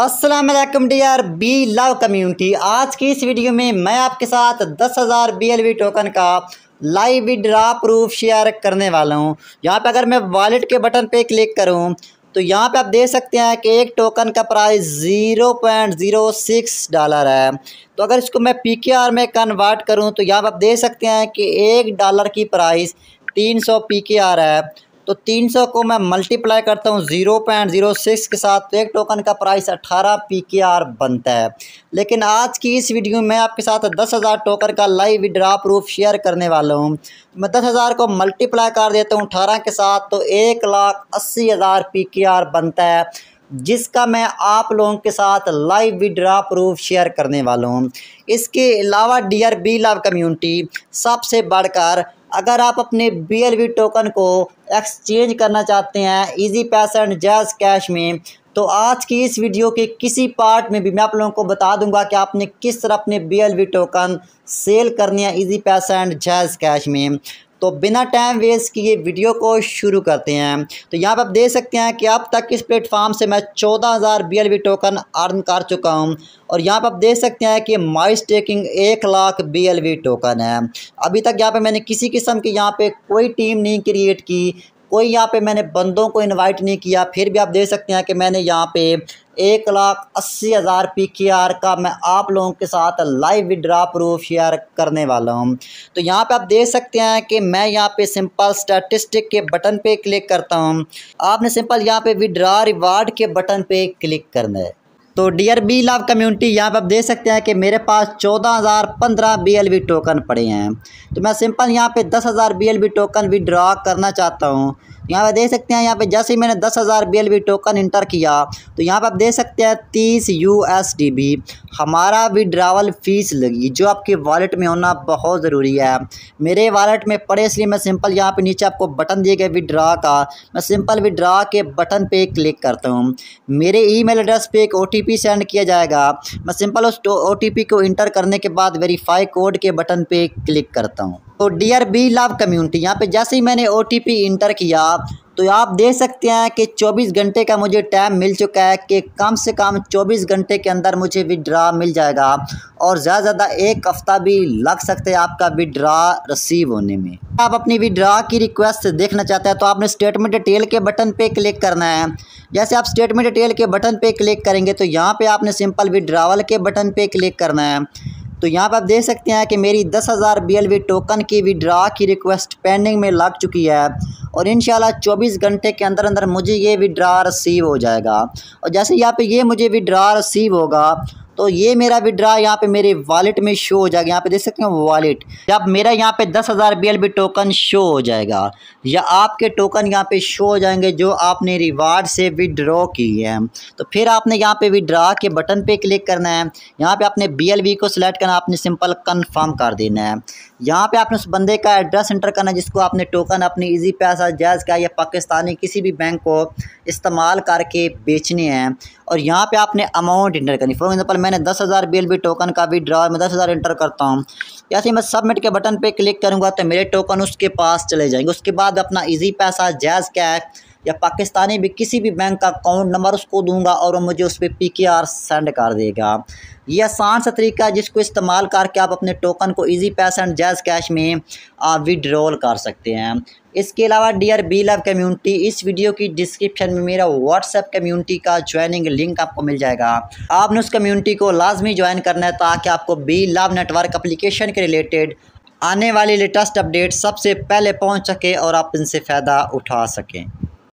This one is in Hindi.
Aslam dear B love community आज की इस वीडियो में मैं आपके साथ दस हज़ार बी एल वी टोकन का लाइव विड्रा प्रूफ शेयर करने वाला हूँ यहाँ पे अगर मैं वॉलेट के बटन पे क्लिक करूँ तो यहाँ पे आप देख सकते हैं कि एक टोकन का price zero point zero six dollar है तो अगर इसको मैं पी के आर में कन्वर्ट करूँ तो यहाँ पर आप देख सकते हैं कि एक डॉलर की प्राइस तीन सौ पी के आर है तो 300 को मैं मल्टीप्लाई करता हूँ ज़ीरो पॉइंट ज़ीरो सिक्स के साथ तो एक टोकन का प्राइस 18 पी के आर बनता है लेकिन आज की इस वीडियो में आपके साथ दस हज़ार टोकन का लाइव विड्रा प्रूफ शेयर करने वाला हूँ तो मैं दस हज़ार को मल्टीप्लाई कर देता हूँ अठारह के साथ तो एक लाख अस्सी हज़ार पी के आर बनता है जिसका मैं आप लोगों के साथ लाइव विड्रा प्रूफ शेयर करने वाला हूँ इसके अलावा डियर बी लव कम्यूनिटी सबसे बढ़कर अगर आप अपने बी टोकन को एक्सचेंज करना चाहते हैं इजी पैसा एंड जैज कैश में तो आज की इस वीडियो के किसी पार्ट में भी मैं आप लोगों को बता दूंगा कि आपने किस तरह अपने बी टोकन सेल करने हैं इजी पैसा एंड जैज कैश में तो बिना टाइम वेस्ट किए वीडियो को शुरू करते हैं तो यहाँ पर आप देख सकते हैं कि अब तक इस प्लेटफॉर्म से मैं चौदह हज़ार बी एल टोकन अर्न कर चुका हूँ और यहाँ पर आप देख सकते हैं कि माइस टेकिंग एक लाख बी एल टोकन है अभी तक यहाँ पर मैंने किसी किस्म की यहाँ पर कोई टीम नहीं क्रिएट की कोई यहाँ पे मैंने बंदों को इनवाइट नहीं किया फिर भी आप देख सकते हैं कि मैंने यहाँ पे एक लाख अस्सी हज़ार पी के आर का मैं आप लोगों के साथ लाइव विड्रा प्रूफ शेयर करने वाला हूँ तो यहाँ पे आप देख सकते हैं कि मैं यहाँ पे सिंपल स्टैटिस्टिक के बटन पे क्लिक करता हूँ आपने सिंपल यहाँ पे विड्रा रिवार्ड के बटन पे क्लिक करना है तो डियर बी लव कम्युनिटी यहाँ पर आप देख सकते हैं कि मेरे पास चौदह हज़ार पंद्रह बी एल वी टोकन पड़े हैं तो मैं सिंपल यहाँ पे दस हज़ार B L B token withdraw करना चाहता हूँ यहाँ पर देख सकते हैं यहाँ पे जैसे ही मैंने दस हज़ार बी टोकन इंटर किया तो यहाँ पर आप देख सकते हैं तीस यू भी हमारा विड्रावल फीस लगी जो आपके वॉलेट में होना बहुत ज़रूरी है मेरे वॉलेट में पड़े इसलिए मैं सिंपल यहाँ पे नीचे आपको बटन दिए गए विड्रा का मैं सिंपल विड्रा के बटन पे क्लिक करता हूँ मेरे मेल एड्रेस पर एक ओ सेंड किया जाएगा मैं सिंपल उस ओ को इंटर करने के बाद वेरीफाई कोड के बटन पर क्लिक करता हूँ तो डियर बी लव कम्युनिटी यहाँ पे जैसे ही मैंने ओ इंटर किया तो आप देख सकते हैं कि 24 घंटे का मुझे टाइम मिल चुका है कि कम से कम 24 घंटे के अंदर मुझे विड्रा मिल जाएगा और ज़्यादा ज़्यादा एक हफ़्ता भी लग सकता है आपका विड्रा रिसीव होने में आप अपनी विड्रा की रिक्वेस्ट देखना चाहते हैं तो आपने स्टेटमेंट डिटेल के बटन पे क्लिक करना है जैसे आप स्टेटमेंट डिटेल के बटन पे क्लिक करेंगे तो यहाँ पे आपने सिंपल विड्रावल के बटन पे क्लिक करना है तो यहाँ पर आप देख सकते हैं कि मेरी दस हज़ार बी एल वी टोकन की विड्रा की रिक्वेस्ट पेंडिंग में लग चुकी है और इन चौबीस घंटे के अंदर अंदर मुझे ये विड्रा रिसीव हो जाएगा और जैसे यहाँ पे ये मुझे विड्रा रिसीव होगा तो ये मेरा विड्रा यहाँ पे मेरे वॉलेट में शो हो जाएगा यहाँ पे देख सकते हैं वॉलेट जब मेरा यहाँ पे दस हज़ार बी टोकन शो हो जाएगा या आपके टोकन यहाँ पे शो हो जाएंगे जो आपने रिवार्ड से विड्रॉ की है तो फिर आपने यहाँ पे विड्रा के बटन पे क्लिक करना है यहाँ पे आपने बी को सिलेक्ट करना आपने सिंपल कन्फर्म कर देना है यहाँ पे आपने उस बंदे का एड्रेस एंटर करना है जिसको आपने टोकन अपनी इजी पैसा जैज़ का या पाकिस्तानी किसी भी बैंक को इस्तेमाल करके बेचने हैं और यहाँ पे आपने अमाउंट इंटर करनी फॉर एग्जांपल मैंने दस हज़ार बी टोकन का ड्रा मैं दस हज़ार इंटर करता हूँ या फिर मैं सबमिट के बटन पर क्लिक करूँगा तो मेरे टोकन उसके पास चले जाएंगे उसके बाद अपना ईजी पैसा जैज़ का या पाकिस्तानी भी किसी भी बैंक का अकाउंट नंबर उसको दूंगा और वो मुझे उस पर पी के आर सेंड कर देगा यह आसान सा तरीका है जिसको इस्तेमाल करके आप अपने टोकन को Easypaisa and JazzCash में विड्रॉल कर सकते हैं इसके अलावा डियर बी लव कम्यूनिटी इस वीडियो की डिस्क्रिप्शन में मेरा व्हाट्सएप कम्युनिटी का ज्वाइनिंग लिंक आपको मिल जाएगा आपने उस कम्युनिटी को लाजमी ज्वाइन करना है ताकि आपको बी लव नेटवर्क अप्लीकेशन के रिलेटेड आने वाली लेटेस्ट अपडेट सबसे पहले पहुंच सके और आप इनसे फ़ायदा उठा सकें